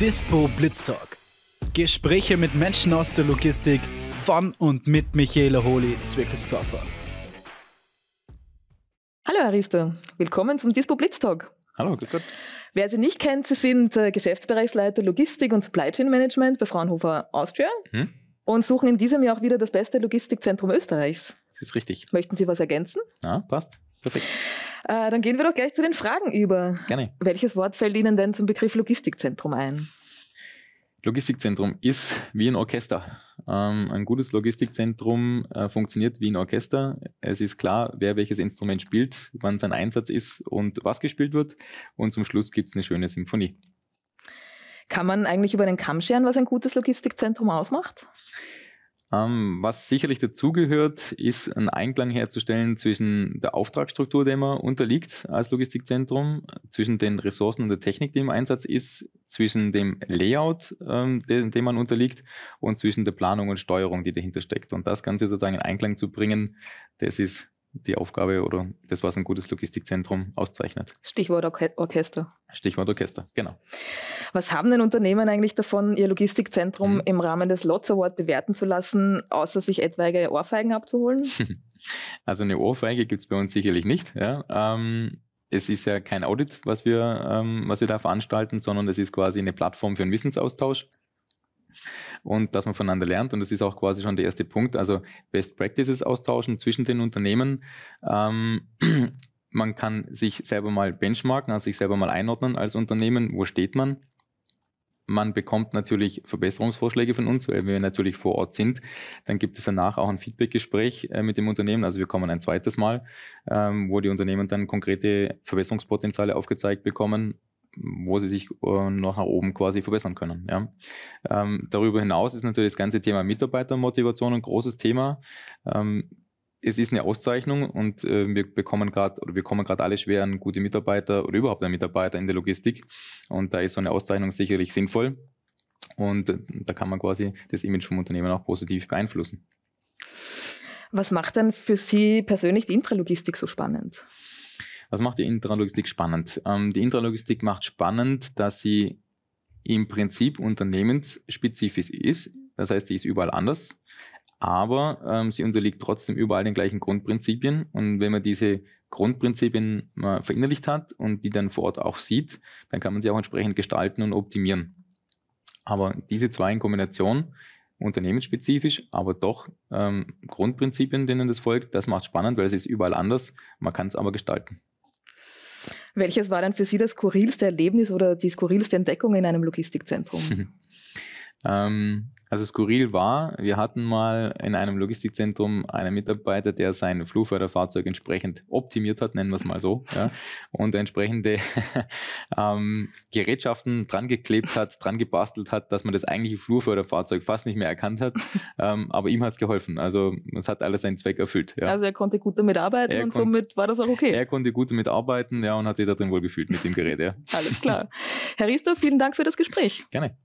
Dispo Blitztalk. Gespräche mit Menschen aus der Logistik von und mit Michaela Holi Zwickelstorfer. Hallo Arista, willkommen zum Dispo Blitztalk. Hallo, grüß Gott. Wer Sie nicht kennt, Sie sind äh, Geschäftsbereichsleiter Logistik und Supply Chain Management bei Fraunhofer Austria hm? und suchen in diesem Jahr auch wieder das beste Logistikzentrum Österreichs. Das ist richtig. Möchten Sie was ergänzen? Ja, passt. Perfekt. Äh, dann gehen wir doch gleich zu den Fragen über. Gerne. Welches Wort fällt Ihnen denn zum Begriff Logistikzentrum ein? Logistikzentrum ist wie ein Orchester. Ähm, ein gutes Logistikzentrum äh, funktioniert wie ein Orchester. Es ist klar, wer welches Instrument spielt, wann sein Einsatz ist und was gespielt wird. Und zum Schluss gibt es eine schöne Symphonie. Kann man eigentlich über den Kamm scheren, was ein gutes Logistikzentrum ausmacht? Ähm, was sicherlich dazugehört, ist einen Einklang herzustellen zwischen der Auftragsstruktur, der man unterliegt als Logistikzentrum, zwischen den Ressourcen und der Technik, die im Einsatz ist, zwischen dem Layout, ähm, dem, dem man unterliegt, und zwischen der Planung und Steuerung, die dahinter steckt. Und das Ganze sozusagen in Einklang zu bringen, das ist die Aufgabe oder das, was ein gutes Logistikzentrum auszeichnet. Stichwort Or Orchester. Stichwort Orchester, genau. Was haben denn Unternehmen eigentlich davon, ihr Logistikzentrum mhm. im Rahmen des Lots Award bewerten zu lassen, außer sich etwaige Ohrfeigen abzuholen? Also eine Ohrfeige gibt es bei uns sicherlich nicht. Ja. Ähm, es ist ja kein Audit, was wir, ähm, was wir da veranstalten, sondern es ist quasi eine Plattform für einen Wissensaustausch und dass man voneinander lernt. Und das ist auch quasi schon der erste Punkt. Also Best Practices austauschen zwischen den Unternehmen. Ähm, man kann sich selber mal benchmarken, also sich selber mal einordnen als Unternehmen, wo steht man. Man bekommt natürlich Verbesserungsvorschläge von uns, weil wir natürlich vor Ort sind. Dann gibt es danach auch ein Feedbackgespräch äh, mit dem Unternehmen. Also wir kommen ein zweites Mal, ähm, wo die Unternehmen dann konkrete Verbesserungspotenziale aufgezeigt bekommen wo sie sich äh, noch nach oben quasi verbessern können. Ja. Ähm, darüber hinaus ist natürlich das ganze Thema Mitarbeitermotivation ein großes Thema. Ähm, es ist eine Auszeichnung und äh, wir bekommen gerade oder wir kommen gerade alle schwer an gute Mitarbeiter oder überhaupt einen Mitarbeiter in der Logistik und da ist so eine Auszeichnung sicherlich sinnvoll und äh, da kann man quasi das Image vom Unternehmen auch positiv beeinflussen. Was macht denn für Sie persönlich die Intralogistik so spannend? Was macht die Intralogistik spannend? Ähm, die Intralogistik macht spannend, dass sie im Prinzip unternehmensspezifisch ist. Das heißt, sie ist überall anders, aber ähm, sie unterliegt trotzdem überall den gleichen Grundprinzipien. Und wenn man diese Grundprinzipien äh, verinnerlicht hat und die dann vor Ort auch sieht, dann kann man sie auch entsprechend gestalten und optimieren. Aber diese zwei in Kombination, unternehmensspezifisch, aber doch ähm, Grundprinzipien, denen das folgt, das macht spannend, weil es ist überall anders. Man kann es aber gestalten. Welches war denn für Sie das skurrilste Erlebnis oder die skurrilste Entdeckung in einem Logistikzentrum? ähm, also skurril war, wir hatten mal in einem Logistikzentrum einen Mitarbeiter, der sein Flugförderfahrzeug entsprechend optimiert hat, nennen wir es mal so, ja, und entsprechende ähm, Gerätschaften dran geklebt hat, dran gebastelt hat, dass man das eigentliche Flurförderfahrzeug fast nicht mehr erkannt hat. ähm, aber ihm hat es geholfen. Also es hat alles seinen Zweck erfüllt. Ja. Also er konnte gut damit arbeiten er und somit war das auch okay. Er konnte gut damit arbeiten, ja, und hat sich darin wohl gefühlt mit dem Gerät, ja. alles klar. Herr Riester, vielen Dank für das Gespräch. Gerne.